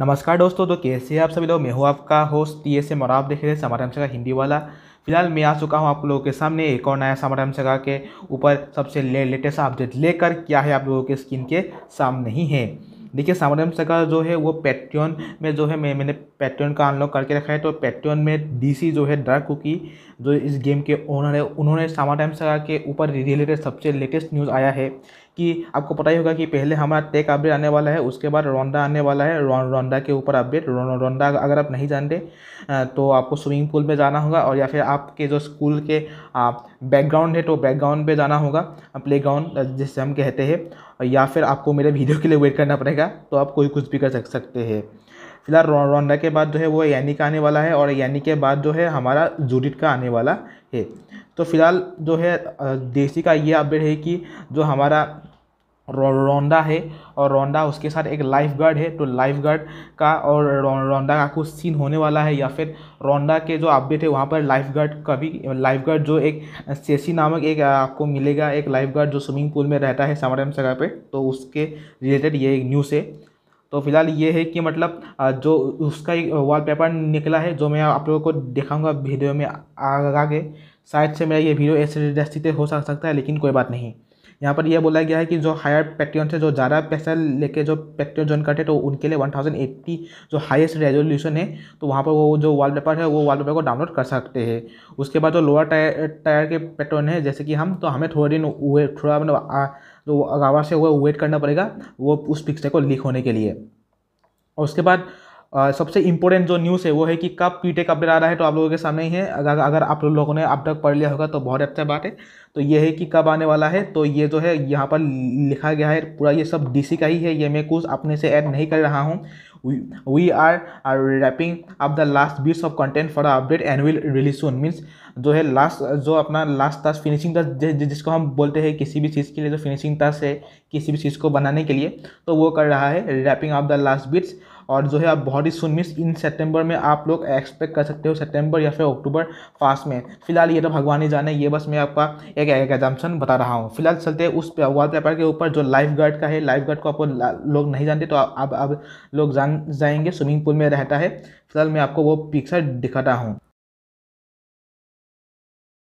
नमस्कार दोस्तों तो कैसे हैं आप सभी लोग मैं हूँ आपका होस्ट टी एस एम और आप देख रहे हैं समारम सगा हिंदी वाला फिलहाल मैं आ चुका हूँ आप लोगों के सामने एक और नया समारम सगा के ऊपर सबसे ले लेटेस्ट अपडेट लेकर क्या है आप लोगों के स्किन के सामने ही है देखिए सामरम सगा जो है वो पैट्रियन में जो है मैं मैंने पेट्रियन का अनलॉक करके रखा है तो पैट्रियन में डीसी जो है ड्रग कुकी जो इस गेम के ओनर है उन्होंने सामरम सगा के ऊपर रिलेटेड सबसे लेटेस्ट न्यूज़ आया है कि आपको पता ही होगा कि पहले हमारा टेक अपडेट आने वाला है उसके बाद रोंडा आने वाला है रोंडा के ऊपर अपडेट रोंडा अगर आप नहीं जानते तो आपको स्विमिंग पूल में जाना होगा और या फिर आपके जो स्कूल के बैकग्राउंड है तो बैकग्राउंड पे जाना होगा प्ले ग्राउंड हम कहते हैं या फिर आपको मेरे वीडियो के लिए वेट करना पड़ेगा तो आप कोई कुछ भी कर सकते हैं फिलहाल रोंडा के बाद जो है वो यानी का आने वाला है और यानी के बाद जो है हमारा जूडिट का आने वाला है तो फिलहाल जो है देसी का ये अपडेट है कि जो हमारा रोंडा है और रोंडा उसके साथ एक लाइफगार्ड है तो लाइफगार्ड का और रोंडा का कुछ सीन होने वाला है या फिर रोंडा के जो अपडेट है वहाँ पर लाइफगार्ड का भी लाइफगार्ड जो एक सेसी नामक एक आपको मिलेगा एक लाइफगार्ड जो स्विमिंग पूल में रहता है एम जगह पे तो उसके रिलेटेड ये एक न्यूज़ है तो फिलहाल ये है कि मतलब जो उसका एक वॉलपेपर निकला है जो मैं आप लोगों को दिखाऊंगा वीडियो में आगे शायद से मेरा ये वीडियो ऐसे दस्ती हो सकता है लेकिन कोई बात नहीं यहाँ पर यह बोला गया है कि जो हायर पैट्रियन से जो ज़्यादा पैसा लेके जो पैट्रियन ज्वाइन करते हैं तो उनके लिए 1080 जो हाईएस्ट रेजोल्यूशन है तो वहाँ पर वो जो वाल पेपर है वो वॉल पेपर को डाउनलोड कर सकते हैं उसके बाद जो लोअर टायर टायर के पैटर्न है जैसे कि हम तो हमें थोड़े दिन थोड़ा मतलब जो आवाज़ से वो वेट करना पड़ेगा वो उस पिक्चर को लीक होने के लिए और उसके बाद सबसे इम्पोर्टेंट जो न्यूज़ है वो है कि कब पीटेक अपडेट आ रहा है तो आप लोगों के सामने ही है अगर अगर आप लोगों ने अब तक पढ़ लिया होगा तो बहुत अच्छा बात है तो ये है कि कब आने वाला है तो ये जो है यहाँ पर लिखा गया है पूरा ये सब डी का ही है ये मैं कुछ अपने से ऐड नहीं कर रहा हूँ we are are wrapping up the last beats of content for update and will release soon means जो है लास्ट जो अपना लास्ट टास्क फिनिशिंग टास्क जिसको हम बोलते हैं किसी भी चीज़ के लिए जो फिनिशिंग टास्क है किसी भी चीज़ को बनाने के लिए तो वो कर रहा है wrapping up the last beats और जो है आप बहुत ही सुन मिस इन सेप्टेम्बर में आप लोग एक्सपेक्ट कर सकते हो सेप्टेम्बर या फिर अक्टूबर फास्ट में फिलहाल ये तो भगवान ही जाने ये बस मैं आपका एक एक एग्जाम्पन बता रहा हूँ फिलहाल चलते हैं उस वॉल पेपर के ऊपर जो लाइफ गार्ड का है लाइफ गार्ड को आपको लोग नहीं जानते तो अब अब लोग जान जाएंगे स्विमिंग पूल में रहता है फिलहाल मैं आपको वो पिक्चर दिखाता हूँ